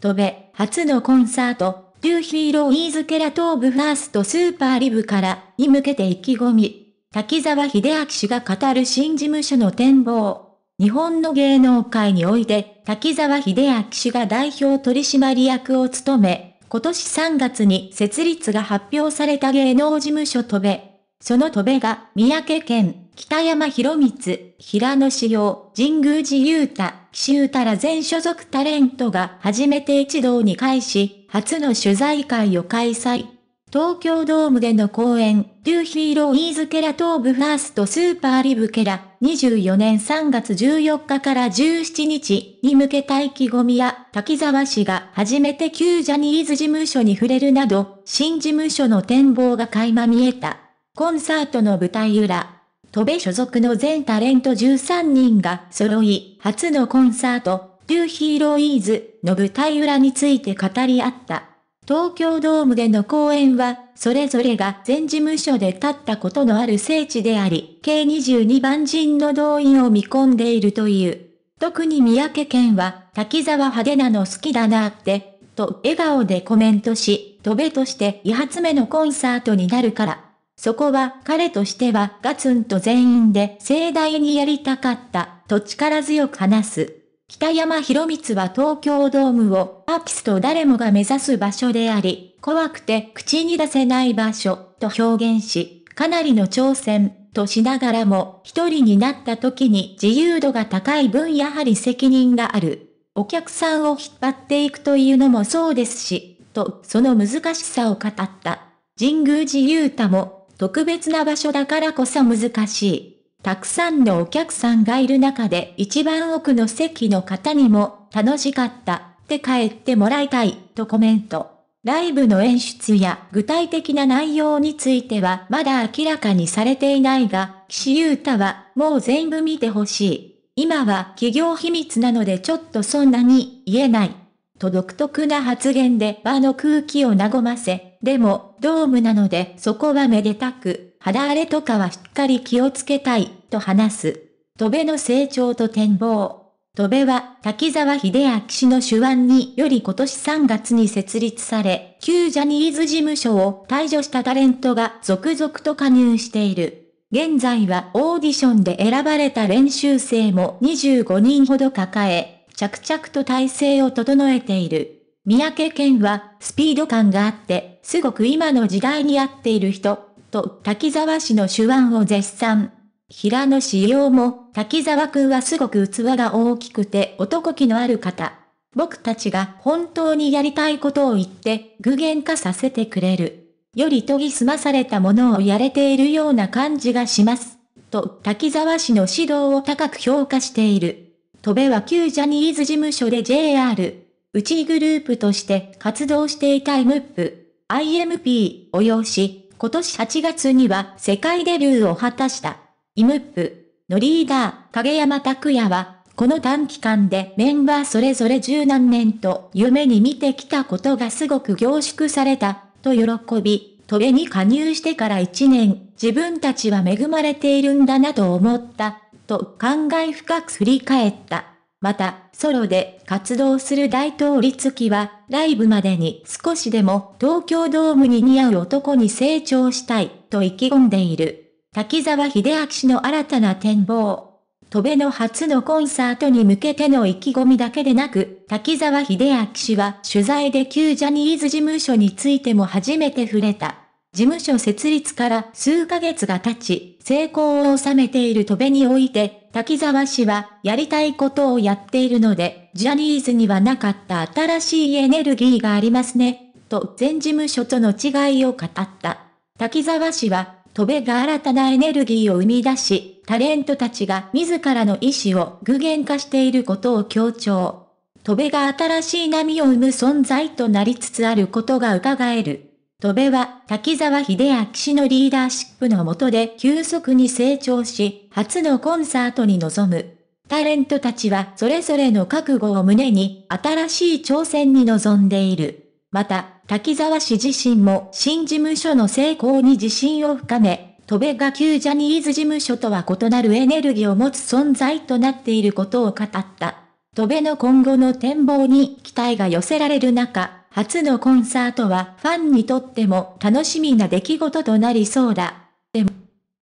とべ、初のコンサート、デューヒーローイーズケラトーブファーストスーパーリブから、に向けて意気込み。滝沢秀明氏が語る新事務所の展望。日本の芸能界において、滝沢秀明氏が代表取締役を務め、今年3月に設立が発表された芸能事務所とべ。その戸部が、三宅県、北山博光、平野志陽、神宮寺雄太、岸うたら全所属タレントが初めて一堂に会し、初の取材会を開催。東京ドームでの公演、ーヒーローイーズケラ東部ファーストスーパーリブケラ、24年3月14日から17日に向けた意気込みや、滝沢氏が初めて旧ジャニーズ事務所に触れるなど、新事務所の展望が垣間見えた。コンサートの舞台裏。戸部所属の全タレント13人が揃い、初のコンサート、ューヒーローイーズの舞台裏について語り合った。東京ドームでの公演は、それぞれが全事務所で立ったことのある聖地であり、計22万人の動員を見込んでいるという。特に三宅健は、滝沢派手なの好きだなって、と笑顔でコメントし、戸部として2発目のコンサートになるから。そこは彼としてはガツンと全員で盛大にやりたかった、と力強く話す。北山博光は東京ドームをアィスと誰もが目指す場所であり、怖くて口に出せない場所と表現し、かなりの挑戦としながらも一人になった時に自由度が高い分やはり責任がある。お客さんを引っ張っていくというのもそうですし、とその難しさを語った。神宮寺勇太も特別な場所だからこそ難しい。たくさんのお客さんがいる中で一番奥の席の方にも楽しかったって帰ってもらいたいとコメント。ライブの演出や具体的な内容についてはまだ明らかにされていないが、岸優太はもう全部見てほしい。今は企業秘密なのでちょっとそんなに言えない。と独特な発言で場の空気を和ませ、でも、ドームなのでそこはめでたく、肌荒れとかはしっかり気をつけたい、と話す。戸辺の成長と展望。戸辺は滝沢秀明氏の手腕により今年3月に設立され、旧ジャニーズ事務所を退場したタレントが続々と加入している。現在はオーディションで選ばれた練習生も25人ほど抱え、着々と体制を整えている。三宅健は、スピード感があって、すごく今の時代に合っている人、と、滝沢氏の手腕を絶賛。平野志陽も、滝沢くんはすごく器が大きくて男気のある方。僕たちが本当にやりたいことを言って、具現化させてくれる。より研ぎ澄まされたものをやれているような感じがします。と、滝沢氏の指導を高く評価している。戸部は旧ジャニーズ事務所で JR、うちグループとして活動していたム m p IMP を要し、今年8月には世界デビューを果たした。ム m p のリーダー、影山拓也は、この短期間でメンバーそれぞれ十何年と夢に見てきたことがすごく凝縮された、と喜び、トベに加入してから一年、自分たちは恵まれているんだなと思った、と感慨深く振り返った。また、ソロで活動する大統領月は、ライブまでに少しでも東京ドームに似合う男に成長したい、と意気込んでいる。滝沢秀明氏の新たな展望。戸辺の初のコンサートに向けての意気込みだけでなく、滝沢秀明氏は取材で旧ジャニーズ事務所についても初めて触れた。事務所設立から数ヶ月が経ち、成功を収めている戸辺において、滝沢氏は、やりたいことをやっているので、ジャニーズにはなかった新しいエネルギーがありますね、と全事務所との違いを語った。滝沢氏は、戸辺が新たなエネルギーを生み出し、タレントたちが自らの意思を具現化していることを強調。戸辺が新しい波を生む存在となりつつあることが伺える。戸部は滝沢秀明氏のリーダーシップの下で急速に成長し、初のコンサートに臨む。タレントたちはそれぞれの覚悟を胸に新しい挑戦に臨んでいる。また、滝沢氏自身も新事務所の成功に自信を深め、戸部が旧ジャニーズ事務所とは異なるエネルギーを持つ存在となっていることを語った。戸部の今後の展望に期待が寄せられる中、初のコンサートはファンにとっても楽しみな出来事となりそうだ。でも、